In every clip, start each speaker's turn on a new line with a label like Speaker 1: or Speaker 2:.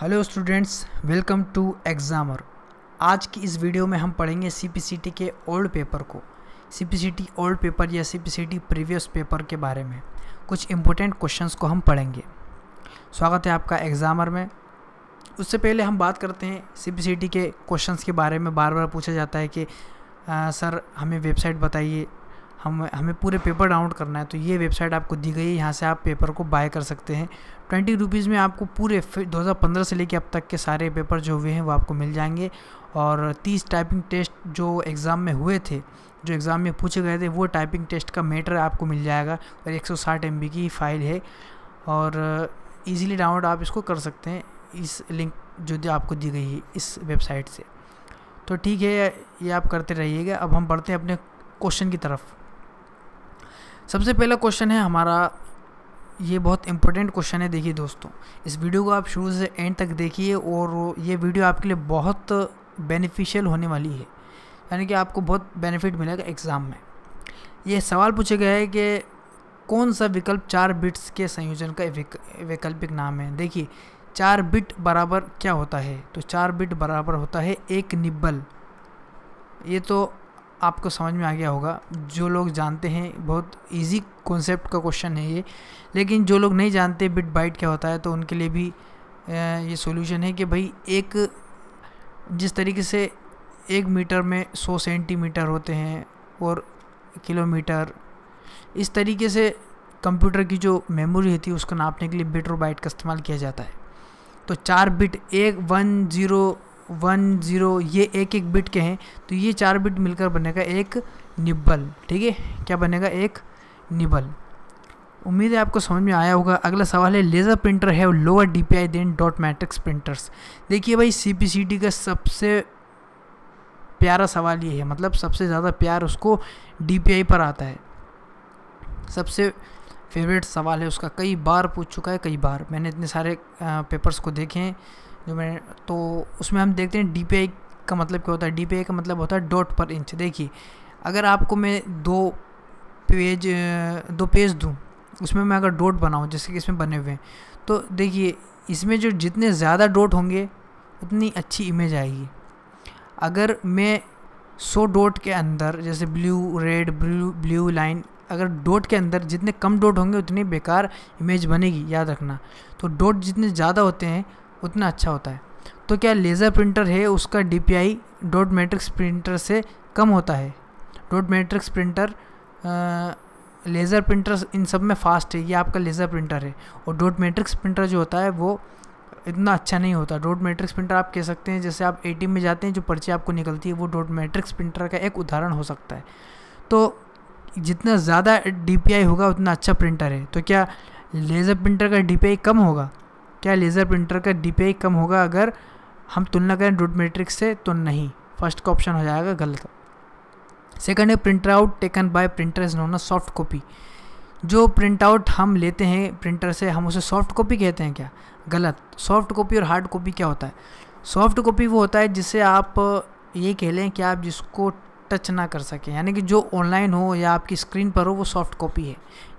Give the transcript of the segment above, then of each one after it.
Speaker 1: hello students welcome to Examer आज की इस वीडियो में हम पढ़ेंगे सी के ओल्ड पेपर को सी ओल्ड पेपर या सी प्रीवियस पेपर के बारे में कुछ इम्पोर्टेंट क्वेश्चंस को हम पढ़ेंगे स्वागत है आपका एग्ज़ामर में उससे पहले हम बात करते हैं सी के क्वेश्चंस के बारे में बार बार पूछा जाता है कि आ, सर हमें वेबसाइट बताइए हम हमें पूरे पेपर डाउनलोड करना है तो ये वेबसाइट आपको दी गई है यहाँ से आप पेपर को बाय कर सकते हैं ट्वेंटी रुपीज़ में आपको पूरे 2015 से लेकर अब तक के सारे पेपर जो हुए हैं वो आपको मिल जाएंगे और 30 टाइपिंग टेस्ट जो एग्ज़ाम में हुए थे जो एग्ज़ाम में पूछे गए थे वो टाइपिंग टेस्ट का मेटर आपको मिल जाएगा और एम बी की फ़ाइल है और ईज़िली डाउनलोड आप इसको कर सकते हैं इस लिंक जो आपको दी गई है इस वेबसाइट से तो ठीक है ये आप करते रहिएगा अब हम बढ़ते हैं अपने क्वेश्चन की तरफ सबसे पहला क्वेश्चन है हमारा ये बहुत इंपॉर्टेंट क्वेश्चन है देखिए दोस्तों इस वीडियो को आप शुरू से एंड तक देखिए और ये वीडियो आपके लिए बहुत बेनिफिशियल होने वाली है यानी कि आपको बहुत बेनिफिट मिलेगा एग्ज़ाम में ये सवाल पूछा गया है कि कौन सा विकल्प चार बिट्स के संयोजन का वैकल्पिक नाम है देखिए चार बिट बराबर क्या होता है तो चार बिट बराबर होता है एक निब्बल ये तो आपको समझ में आ गया होगा जो लोग जानते हैं बहुत इजी कॉन्सेप्ट का क्वेश्चन है ये लेकिन जो लोग नहीं जानते बिट बाइट क्या होता है तो उनके लिए भी ये सॉल्यूशन है कि भाई एक जिस तरीके से एक मीटर में सौ सेंटीमीटर होते हैं और किलोमीटर इस तरीके से कंप्यूटर की जो मेमोरी होती है उसको नापने के लिए बिट और बाइट का इस्तेमाल किया जाता है तो चार बिट एक वन ज़ीरो वन ज़ीरो ये एक एक बिट के हैं तो ये चार बिट मिलकर बनेगा एक निब्बल ठीक है क्या बनेगा एक निबल उम्मीद है आपको समझ में आया होगा अगला सवाल है लेज़र प्रिंटर है lower D P I then dot matrix printers देखिए भाई सी पी सी टी का सबसे प्यारा सवाल ये है मतलब सबसे ज़्यादा प्यार उसको डी पी आई पर आता है सबसे फेवरेट सवाल है उसका कई बार पूछ चुका है कई बार मैंने इतने सारे पेपर्स को देखे हैं जो मैं तो उसमें हम देखते हैं डी का मतलब क्या होता है डी का मतलब होता है डॉट पर इंच देखिए अगर आपको मैं दो पेज दो पेज दूँ उसमें मैं अगर डॉट बनाऊँ जैसे कि इसमें बने हुए हैं तो देखिए इसमें जो जितने ज़्यादा डॉट होंगे उतनी अच्छी इमेज आएगी अगर मैं सौ डॉट के अंदर जैसे blue red blue blue line अगर डॉट के अंदर जितने कम डॉट होंगे उतनी बेकार इमेज बनेगी याद रखना तो डॉट जितने ज़्यादा होते हैं उतना अच्छा होता है तो क्या लेज़र प्रिंटर है उसका D P I dot matrix printer से कम होता है dot matrix printer laser printer इन सब में फास्ट है ये आपका लेज़र प्रिंटर है और डॉट मैट्रिक्स प्रिंटर जो होता है वो इतना अच्छा नहीं होता डॉट मैट्रिक्स प्रिंटर आप कह सकते हैं जैसे आप एम में जाते हैं जो पर्ची आपको निकलती है वो डॉट मैट्रिक्स प्रिंटर का एक उदाहरण हो सकता है तो जितना ज़्यादा डी होगा उतना अच्छा प्रिंटर है तो क्या लेज़र प्रिंटर का डी कम होगा क्या लेज़र प्रिंटर का डी कम होगा अगर हम तुलना करें डोट मेट्रिक से तो नहीं फर्स्ट का ऑप्शन हो जाएगा गलत सेकंड है printer out taken by printer is known soft copy जो प्रिंट आउट हम लेते हैं प्रिंटर से हम उसे सॉफ्ट कॉपी कहते हैं क्या गलत सॉफ्ट कॉपी और हार्ड कॉपी क्या होता है सॉफ्ट कॉपी वो होता है जिसे आप ये कह लें कि आप जिसको टच ना कर सकें यानी कि जो ऑनलाइन हो या आपकी स्क्रीन पर हो वो सॉफ्ट कॉपी है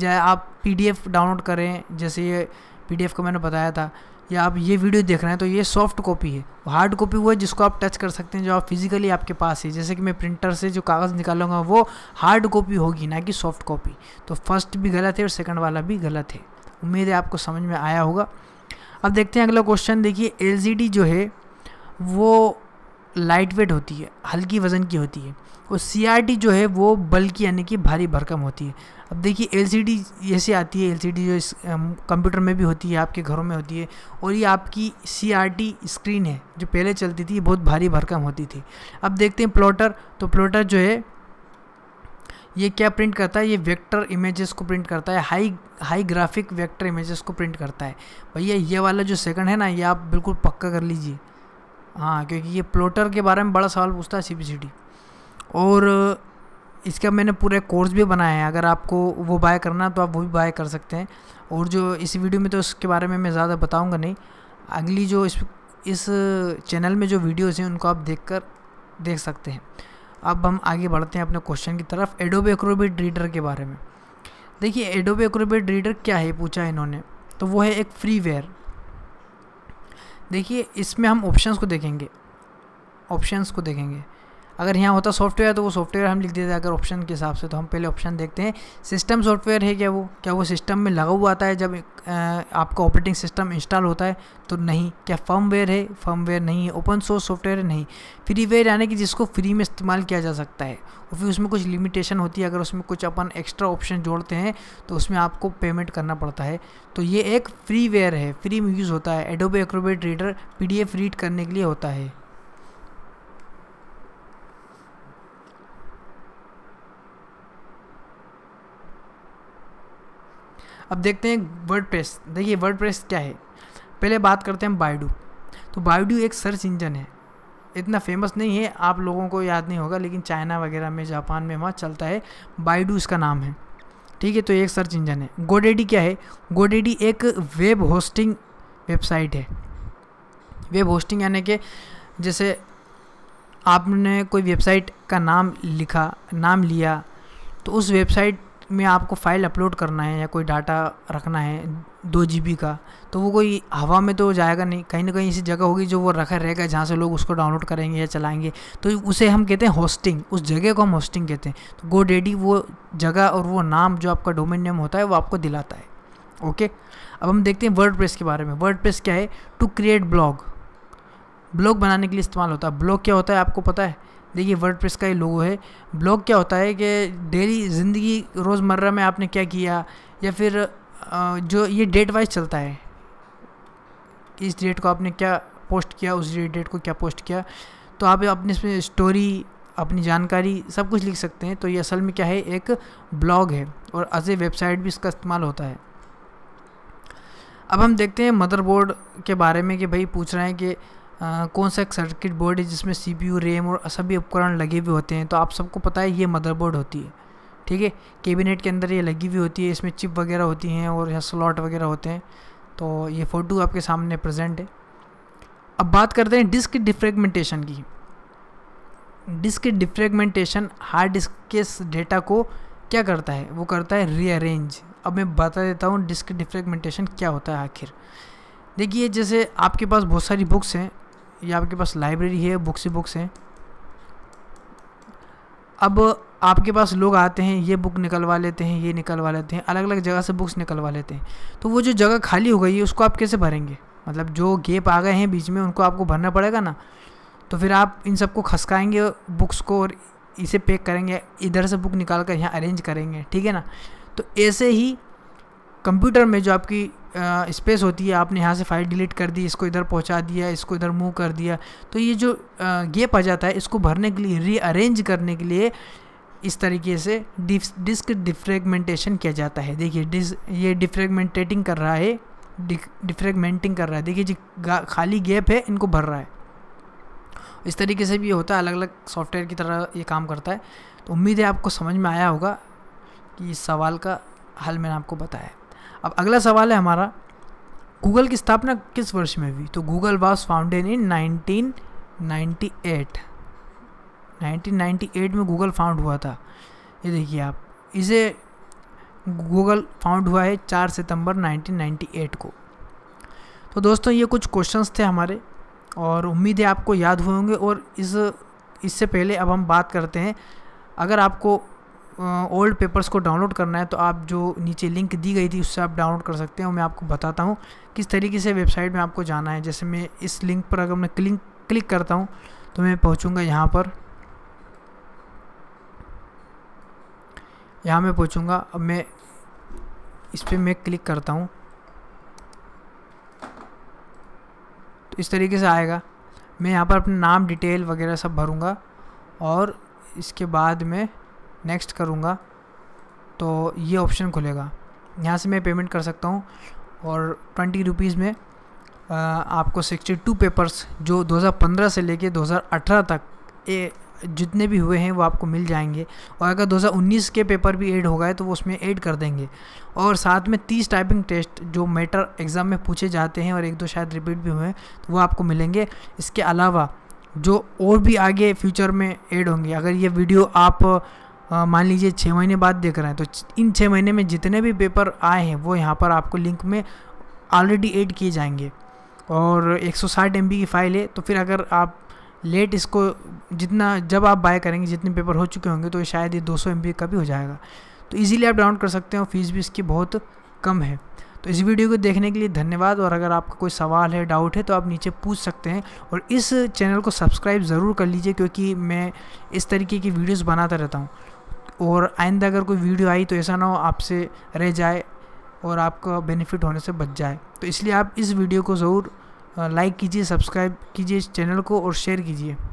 Speaker 1: चाहे आप पीडीएफ डाउनलोड करें जैसे ये पीडीएफ को मैंने बताया था या आप ये वीडियो देख रहे हैं तो ये सॉफ्ट कॉपी है हार्ड कॉपी वो है जिसको आप टच कर सकते हैं जो आप फिजिकली आपके पास है जैसे कि मैं प्रिंटर से जो कागज़ निकालूंगा वो हार्ड कॉपी होगी ना कि सॉफ्ट कॉपी तो फर्स्ट भी गलत है और सेकंड वाला भी गलत है उम्मीद है आपको समझ में आया होगा अब देखते हैं अगला क्वेश्चन देखिए एल जो है वो लाइट वेट होती है हल्की वज़न की होती है और सी जो है वो बल्कि यानी कि भारी भरकम होती है अब देखिए एल सी डी जैसे आती है एल सी डी जो इस कंप्यूटर में भी होती है आपके घरों में होती है और ये आपकी सी आर टी स्क्रीन है जो पहले चलती थी ये बहुत भारी भरकम होती थी अब देखते हैं प्लॉटर तो प्लॉटर जो है ये क्या प्रिंट करता है ये वेक्टर इमेजेस को प्रिंट करता है high high graphic vector images को प्रिंट करता है भैया ये वाला जो सेकंड है ना ये आप बिल्कुल पक्का कर लीजिए हाँ क्योंकि ये प्लॉटर के बारे में बड़ा सवाल पूछता है सी और इसका मैंने पूरा कोर्स भी बनाया है अगर आपको वो बाय करना तो आप वो भी बाय कर सकते हैं और जो इस वीडियो में तो इसके बारे में मैं ज़्यादा बताऊँगा नहीं अगली जो इस इस चैनल में जो वीडियोज़ हैं उनको आप देख कर देख सकते हैं अब हम आगे बढ़ते हैं अपने क्वेश्चन की तरफ एडोबे एक्रोबेट रीडर के बारे में देखिए एडोबे एक्रोबेट रीडर क्या है पूछा इन्होंने तो वो है एक फ्रीवेयर देखिए इसमें हम ऑप्शंस को देखेंगे ऑप्शंस को देखेंगे अगर यहाँ होता सॉफ्टवेयर तो वो सॉफ्टवेयर हम लिख देते अगर ऑप्शन के हिसाब से तो हम पहले ऑप्शन देखते हैं सिस्टम सॉफ्टवेयर है क्या वो क्या वो सिस्टम में लगा हुआ आता है जब आपका ऑपरेटिंग सिस्टम इंस्टॉल होता है तो नहीं क्या फर्मवेयर है फर्मवेयर नहीं है ओपन सोर्स सॉफ्टवेयर है नहीं फ्रीवेयर यानी कि जिसको फ्री में इस्तेमाल किया जा सकता है और फिर उसमें कुछ लिमिटेशन होती है अगर उसमें कुछ अपन एक्स्ट्रा ऑप्शन जोड़ते हैं तो उसमें आपको पेमेंट करना पड़ता है तो ये एक फ्रीवेयर है फ्री में यूज़ होता है Adobe Acrobat Reader P read करने के लिए होता है अब देखते हैं वर्ड प्रेस देखिए वर्ड प्रेस क्या है पहले बात करते हैं बायडू तो बायडू एक सर्च इंजन है इतना फेमस नहीं है आप लोगों को याद नहीं होगा लेकिन चाइना वगैरह में जापान में वहाँ चलता है बायडू इसका नाम है ठीक है तो एक सर्च इंजन है गोडेडी क्या है गोडेडी एक वेब होस्टिंग वेबसाइट है वेब होस्टिंग यानी कि जैसे आपने कोई वेबसाइट का नाम लिखा नाम लिया तो उस वेबसाइट में आपको फाइल अपलोड करना है या कोई डाटा रखना है दो जी का तो वो कोई हवा में तो जाएगा नहीं कहीं ना कहीं ऐसी जगह होगी जो वो रखा रहेगा जहाँ से लोग उसको डाउनलोड करेंगे या चलाएंगे तो उसे हम कहते हैं होस्टिंग उस जगह को हम होस्टिंग कहते हैं तो गो डेडी वो जगह और वो नाम जो आपका डोमेन नेम होता है वो आपको दिलाता है ओके अब हम देखते हैं वर्ड के बारे में वर्ड क्या है टू क्रिएट ब्लॉग ब्लॉग बनाने के लिए इस्तेमाल होता है ब्लॉग क्या होता है आपको पता है देखिए वर्ड का ये लोगो है ब्लॉग क्या होता है कि डेली ज़िंदगी रोज़मर्रा में आपने क्या किया या फिर जो ये डेट वाइज चलता है इस डेट को आपने क्या पोस्ट किया उस डेट को क्या पोस्ट किया तो आप अपने इसमें स्टोरी अपनी जानकारी सब कुछ लिख सकते हैं तो ये असल में क्या है एक ब्लॉग है और एज ए वेबसाइट भी इसका इस्तेमाल होता है अब हम देखते हैं मदरबोर्ड के बारे में कि भाई पूछ रहे हैं कि कौन सा एक सर्किट बोर्ड है जिसमें यू रैम और सभी उपकरण लगे हुए होते हैं तो आप सबको पता है ये मदरबोर्ड होती है ठीक है कैबिनेट के अंदर ये लगी हुई होती है इसमें चिप वगैरह होती हैं और यहाँ स्लॉट वगैरह होते हैं तो ये फ़ोटो आपके सामने प्रेजेंट है अब बात करते हैं डिस्क डिफ्रेगमेंटेशन की डिस्क डिफ्रेगमेंटेशन हार्ड डिस्क के डेटा को क्या करता है वो करता है रीअरेंज अब मैं बता देता हूँ डिस्क डिफ्रेगमेंटेशन क्या होता है आखिर देखिए जैसे आपके पास बहुत सारी बुक्स हैं ये आपके पास लाइब्रेरी है बुक्स ही बुक्स हैं अब आपके पास लोग आते हैं ये बुक निकलवा लेते हैं ये निकलवा लेते हैं अलग अलग जगह से बुक्स निकलवा लेते हैं तो वो जो जगह खाली हो गई है उसको आप कैसे भरेंगे मतलब जो गेप आ गए हैं बीच में उनको आपको भरना पड़ेगा ना तो फिर आप इन सबको खसकाएंगे बुक्स को और इसे पैक करेंगे इधर से बुक निकाल कर यहाँ अरेंज करेंगे ठीक है ना तो ऐसे ही कंप्यूटर में जो आपकी स्पेस होती है आपने यहाँ से फाइल डिलीट कर दी इसको इधर पहुँचा दिया इसको इधर मूव कर दिया तो ये जो गेप आ जाता है इसको भरने के लिए रीअरेंज करने के लिए इस तरीके से डिस्क डिफ्रेगमेंटेशन किया जाता है देखिए ये डिफ्रेगमेंटेटिंग कर रहा है डिफ्रेगमेंटिंग कर रहा है देखिए जी खाली गैप है इनको भर रहा है इस तरीके से भी होता है अलग अलग सॉफ्टवेयर की तरह ये काम करता है तो उम्मीद है आपको समझ में आया होगा कि इस सवाल का हल मैंने आपको बताया अब अगला सवाल है हमारा गूगल की स्थापना किस वर्ष में हुई तो गूगल वॉज फाउंडेड इन 1998 1998 में गूगल फाउंड हुआ था ये देखिए आप इसे गूगल फाउंड हुआ है 4 सितंबर 1998 को तो दोस्तों ये कुछ क्वेश्चंस थे हमारे और उम्मीद है आपको याद हुए होंगे और इस इससे पहले अब हम बात करते हैं अगर आपको ओल्ड पेपर्स को डाउनलोड करना है तो आप जो नीचे लिंक दी गई थी उससे आप डाउनलोड कर सकते हैं मैं आपको बताता हूँ किस तरीके से वेबसाइट में आपको जाना है जैसे मैं इस लिंक पर अगर मैं क्लिक क्लिक करता हूँ तो मैं पहुँचूँगा यहाँ पर यहाँ मैं पहुँचूँगा अब मैं इस पर मैं क्लिक करता हूँ तो इस तरीके से आएगा मैं यहाँ पर अपने नाम डिटेल वगैरह सब भरूँगा और इसके बाद में नेक्स्ट करूँगा तो ये ऑप्शन खुलेगा यहाँ से मैं पेमेंट कर सकता हूँ और ट्वेंटी रुपीज़ में आ, आपको टू पेपर्स जो 2015 से लेके 2018 तक ए जितने भी हुए हैं वो आपको मिल जाएंगे और अगर 2019 के पेपर भी ऐड हो गए तो वो उसमें ऐड कर देंगे और साथ में 30 टाइपिंग टेस्ट जो मेटर एग्ज़ाम में पूछे जाते हैं और एक दो शायद रिपीट भी हुए हैं तो वो आपको मिलेंगे इसके अलावा जो और भी आगे फ्यूचर में ऐड होंगे अगर ये वीडियो आप मान लीजिए छः महीने बाद देख रहे हैं तो इन छः महीने में जितने भी पेपर आए हैं वो यहाँ पर आपको लिंक में ऑलरेडी एड किए जाएंगे और 160 एम की फ़ाइल है तो फिर अगर आप लेट इसको जितना जब आप बाय करेंगे जितने पेपर हो चुके होंगे तो शायद ये 200 एम का भी हो जाएगा तो इजीली आप डाउनलोड कर सकते हो फीस भी इसकी बहुत कम है तो इस वीडियो को देखने के लिए धन्यवाद और अगर आपका कोई सवाल है डाउट है तो आप नीचे पूछ सकते हैं और इस चैनल को सब्सक्राइब ज़रूर कर लीजिए क्योंकि मैं इस तरीके की वीडियोज़ बनाता रहता हूँ और आइंदा अगर कोई वीडियो आई तो ऐसा ना हो आपसे रह जाए और आपका बेनिफिट होने से बच जाए तो इसलिए आप इस वीडियो को ज़रूर लाइक कीजिए सब्सक्राइब कीजिए इस चैनल को और शेयर कीजिए